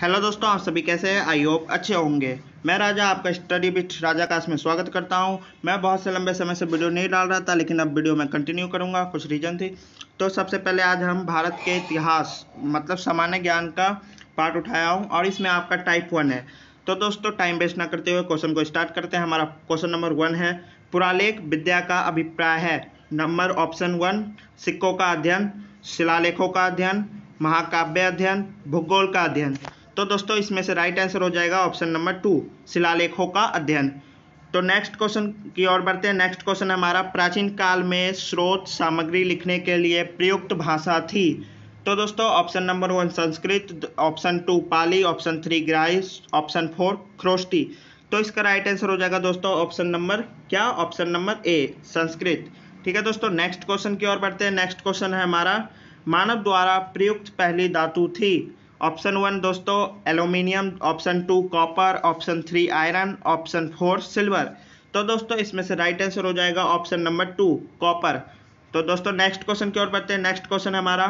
hello दोस्तों आप सभी कैसे हैं आई होप अच्छे होंगे मैं राजा आपका स्टडी बिट राजा का इसमें स्वागत करता हूं मैं बहुत से लंबे समय से वीडियो नहीं डाल रहा था लेकिन अब वीडियो मैं कंटिन्यू करूंगा कुछ रीजन थी तो सबसे पहले आज हम भारत के इतिहास मतलब सामान्य ज्ञान का पार्ट उठाया हूँ और इसमें आपका टाइप वन है तो दोस्तों टाइम वेस्ट ना करते हुए क्वेश्चन को स्टार्ट करते हैं हमारा क्वेश्चन नंबर वन है पुरालेख विद्या का अभिप्राय है नंबर ऑप्शन वन सिक्कों का अध्ययन शिलालेखों का अध्ययन महाकाव्य अध्ययन भूगोल का अध्ययन तो दोस्तों इसमें से राइट आंसर हो जाएगा ऑप्शन नंबर टू शिलालेखों का अध्ययन तो नेक्स्ट क्वेश्चन की ओर बढ़ते हैं नेक्स्ट क्वेश्चन हमारा प्राचीन काल में स्रोत सामग्री लिखने के लिए प्रयुक्त भाषा थी तो दोस्तों option number one Sanskrit option two Pali option three ग्राइस ऑप्शन फोर क्रोस्टी तो इसका राइट आंसर हो जाएगा दोस्तों ऑप्शन नंबर क्या ऑप्शन नंबर ए संस्कृत ठीक है दोस्तों नेक्स्ट क्वेश्चन की ओर बढ़ते हैं नेक्स्ट क्वेश्चन है हमारा मानव द्वारा प्रयुक्त पहली धातु थी ऑप्शन वन दोस्तों aluminium option two copper option three iron option four silver तो दोस्तों इसमें से राइट आंसर हो जाएगा ऑप्शन नंबर टू कॉपर तो दोस्तों नेक्स्ट क्वेश्चन की ओर बढ़ते हैं नेक्स्ट क्वेश्चन हमारा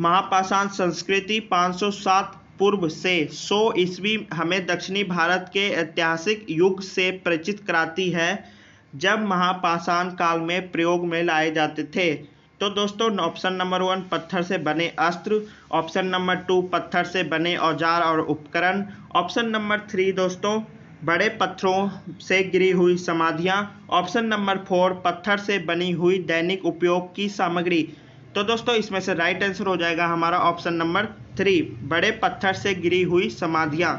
महापाषाण संस्कृति 507 पूर्व से 100 ईस्वी हमें दक्षिणी भारत के ऐतिहासिक युग से परिचित कराती है जब महापाषाण काल में प्रयोग में लाए जाते थे तो दोस्तों ऑप्शन नंबर वन पत्थर से बने अस्त्र ऑप्शन नंबर टू पत्थर से बने औजार और उपकरण ऑप्शन नंबर थ्री दोस्तों बड़े पत्थरों से गिरी हुई समाधियाँ ऑप्शन नंबर फोर पत्थर से बनी हुई दैनिक उपयोग की सामग्री तो दोस्तों इसमें से राइट आंसर हो जाएगा हमारा ऑप्शन नंबर थ्री बड़े पत्थर से गिरी हुई समाधियाँ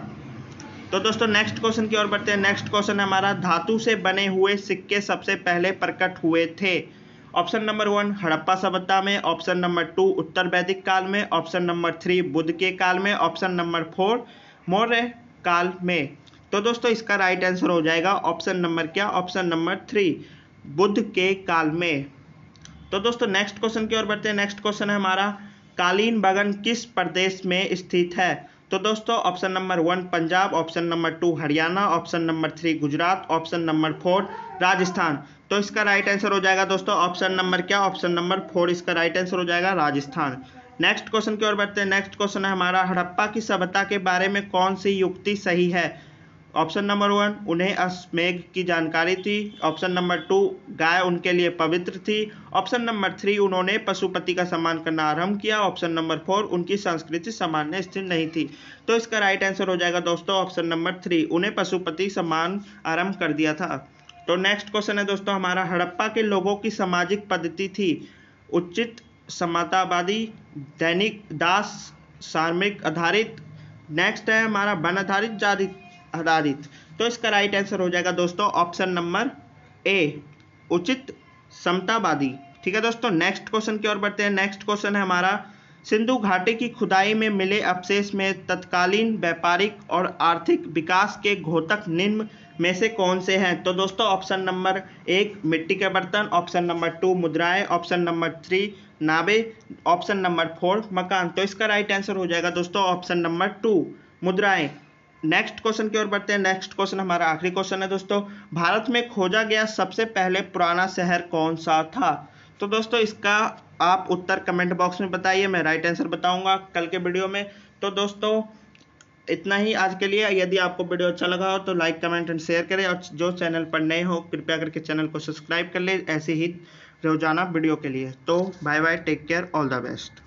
तो दोस्तों नेक्स्ट क्वेश्चन की ओर बढ़ते हैं नेक्स्ट क्वेश्चन हमारा धातु से बने हुए सिक्के सबसे पहले प्रकट हुए थे ऑप्शन नंबर वन हड़प्पा सभ्यता में ऑप्शन नंबर टू उत्तर वैदिक काल में ऑप्शन नंबर थ्री बुद्ध के काल में ऑप्शन नंबर फोर मौर्य काल में तो दोस्तों इसका राइट आंसर हो जाएगा ऑप्शन नंबर क्या ऑप्शन नंबर थ्री बुद्ध के काल में तो दोस्तों नेक्स्ट क्वेश्चन की ओर बढ़ते हैं नेक्स्ट क्वेश्चन है हमारा कालीन बगन किस प्रदेश में स्थित है तो दोस्तों option number one Punjab option number two Haryana option number three Gujarat option number four Rajasthan तो इसका राइट आंसर हो जाएगा दोस्तों ऑप्शन नंबर क्या ऑप्शन नंबर फोर इसका राइट आंसर हो जाएगा राजस्थान नेक्स्ट क्वेश्चन की ओर बढ़ते हैं नेक्स्ट क्वेश्चन है हमारा हड़प्पा की सभ्यता के बारे में कौन सी युक्ति सही है ऑप्शन नंबर वन उन्हें अश्मेघ की जानकारी थी ऑप्शन नंबर टू गाय उनके लिए पवित्र थी ऑप्शन नंबर थ्री उन्होंने पशुपति का सम्मान करना आरंभ किया ऑप्शन नंबर फोर उनकी संस्कृति सामान्य स्थिर नहीं थी तो इसका राइट आंसर हो जाएगा दोस्तों ऑप्शन नंबर थ्री उन्हें पशुपति सम्मान आरंभ कर दिया था तो नेक्स्ट क्वेश्चन है दोस्तों हमारा हड़प्पा के लोगों की सामाजिक पद्धति थी उचित समतावादी दैनिक दास सार्मिक आधारित नेक्स्ट है हमारा वन आधारित जाति आधारित तो इसका राइट आंसर हो जाएगा दोस्तों ऑप्शन नंबर ए उचित समतावादी ठीक है दोस्तों नेक्स्ट क्वेश्चन की ओर बढ़ते हैं नेक्स्ट क्वेश्चन है हमारा सिंधु घाटी की खुदाई में मिले अवशेष में तत्कालीन व्यापारिक और आर्थिक विकास के घोतक निम्न में से कौन से हैं तो दोस्तों ऑप्शन नंबर एक मिट्टी के बर्तन ऑप्शन नंबर टू मुद्राएं ऑप्शन नंबर थ्री नाबे ऑप्शन नंबर फोर मकान तो इसका राइट आंसर हो जाएगा दोस्तों ऑप्शन नंबर टू मुद्राएं नेक्स्ट क्वेश्चन की ओर बढ़ते हैं नेक्स्ट क्वेश्चन हमारा आखिरी क्वेश्चन है दोस्तों भारत में खोजा गया सबसे पहले पुराना शहर कौन सा था तो दोस्तों इसका आप उत्तर कमेंट बॉक्स में बताइए मैं राइट आंसर बताऊंगा कल के वीडियो में तो दोस्तों इतना ही आज के लिए यदि आपको वीडियो अच्छा लगा हो तो लाइक कमेंट एंड शेयर करें और जो चैनल पर नए हो कृपया करके चैनल को सब्सक्राइब कर ले ऐसे ही रोजाना वीडियो के लिए तो bye bye take care all the best